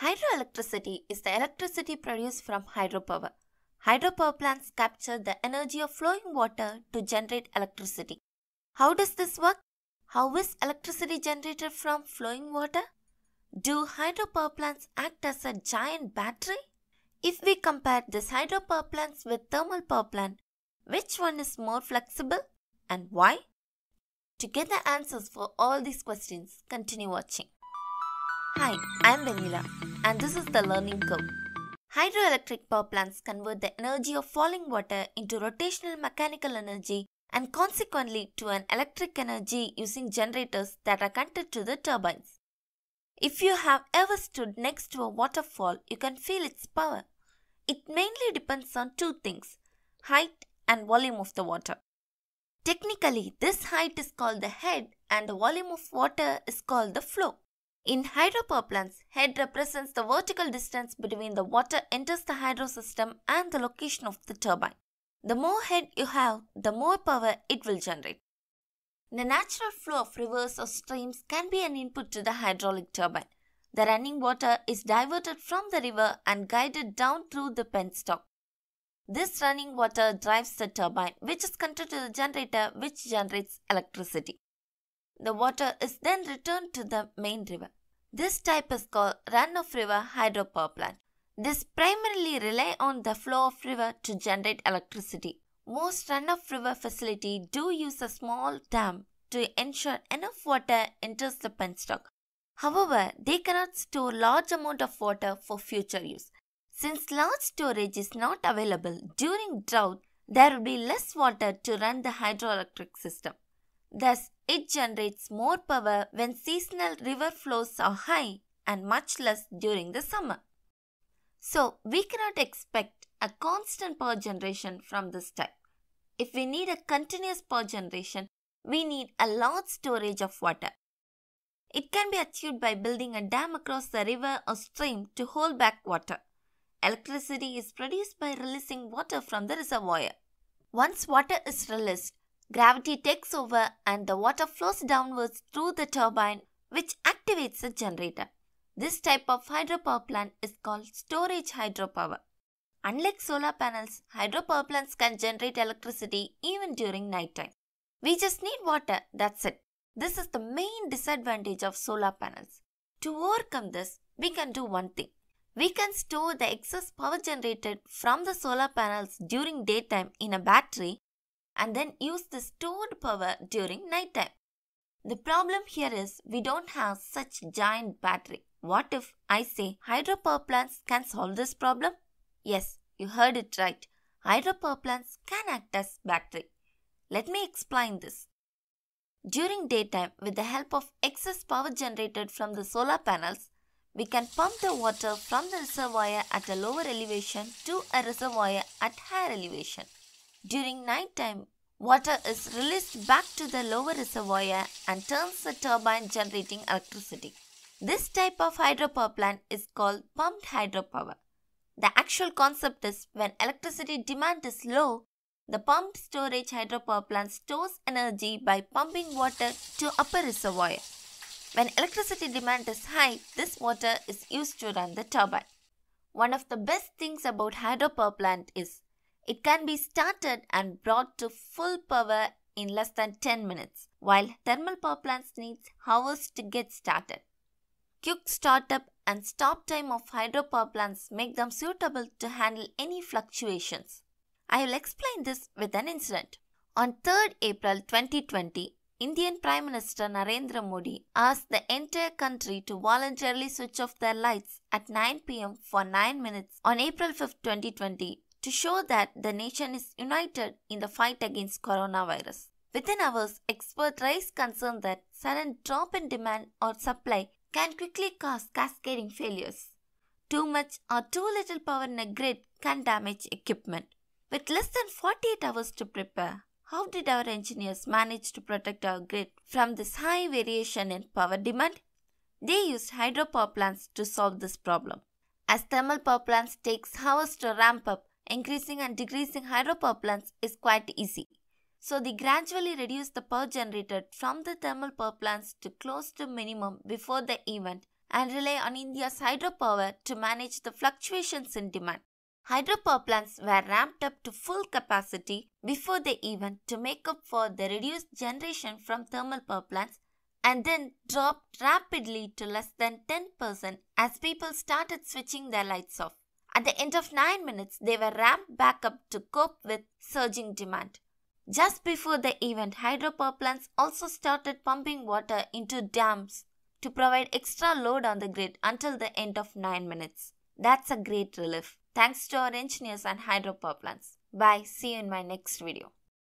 Hydroelectricity is the electricity produced from hydropower. Hydropower plants capture the energy of flowing water to generate electricity. How does this work? How is electricity generated from flowing water? Do hydropower plants act as a giant battery? If we compare these hydropower plants with thermal power plant, which one is more flexible and why? To get the answers for all these questions, continue watching. Hi, I'm Benila, and this is the learning curve. Hydroelectric power plants convert the energy of falling water into rotational mechanical energy and consequently to an electric energy using generators that are connected to the turbines. If you have ever stood next to a waterfall, you can feel its power. It mainly depends on two things height and volume of the water. Technically, this height is called the head and the volume of water is called the flow. In hydropower plants, head represents the vertical distance between the water enters the hydro system and the location of the turbine. The more head you have, the more power it will generate. The natural flow of rivers or streams can be an input to the hydraulic turbine. The running water is diverted from the river and guided down through the penstock. This running water drives the turbine, which is connected to the generator, which generates electricity. The water is then returned to the main river. This type is called run-of-river hydropower plant. This primarily rely on the flow of river to generate electricity. Most run-of-river facility do use a small dam to ensure enough water enters the penstock. However, they cannot store large amount of water for future use. Since large storage is not available during drought, there will be less water to run the hydroelectric system. Thus, it generates more power when seasonal river flows are high and much less during the summer. So we cannot expect a constant power generation from this type. If we need a continuous power generation, we need a large storage of water. It can be achieved by building a dam across the river or stream to hold back water. Electricity is produced by releasing water from the reservoir. Once water is released, Gravity takes over and the water flows downwards through the turbine which activates the generator. This type of hydropower plant is called storage hydropower. Unlike solar panels, hydropower plants can generate electricity even during nighttime. We just need water, that's it. This is the main disadvantage of solar panels. To overcome this, we can do one thing. We can store the excess power generated from the solar panels during daytime in a battery and then use the stored power during nighttime. The problem here is we don't have such giant battery. What if I say hydropower plants can solve this problem? Yes, you heard it right. Hydropower plants can act as battery. Let me explain this. During daytime, with the help of excess power generated from the solar panels, we can pump the water from the reservoir at a lower elevation to a reservoir at higher elevation. During nighttime, water is released back to the lower reservoir and turns the turbine generating electricity. This type of hydropower plant is called pumped hydropower. The actual concept is when electricity demand is low, the pumped storage hydropower plant stores energy by pumping water to upper reservoir. When electricity demand is high, this water is used to run the turbine. One of the best things about hydropower plant is it can be started and brought to full power in less than 10 minutes, while thermal power plants needs hours to get started. Quick startup and stop time of hydropower plants make them suitable to handle any fluctuations. I will explain this with an incident. On 3rd April 2020, Indian Prime Minister Narendra Modi asked the entire country to voluntarily switch off their lights at 9 pm for 9 minutes on April 5, 2020 to show that the nation is united in the fight against coronavirus. Within hours, experts raised concern that sudden drop in demand or supply can quickly cause cascading failures. Too much or too little power in a grid can damage equipment. With less than 48 hours to prepare, how did our engineers manage to protect our grid from this high variation in power demand? They used hydropower plants to solve this problem. As thermal power plants takes hours to ramp up, Increasing and decreasing plants is quite easy. So they gradually reduced the power generated from the thermal power plants to close to minimum before the event and rely on India's hydropower to manage the fluctuations in demand. Hydropower plants were ramped up to full capacity before the event to make up for the reduced generation from thermal power plants and then dropped rapidly to less than 10% as people started switching their lights off. At the end of 9 minutes, they were ramped back up to cope with surging demand. Just before the event, hydropower plants also started pumping water into dams to provide extra load on the grid until the end of 9 minutes. That's a great relief. Thanks to our engineers and hydropower plants. Bye. See you in my next video.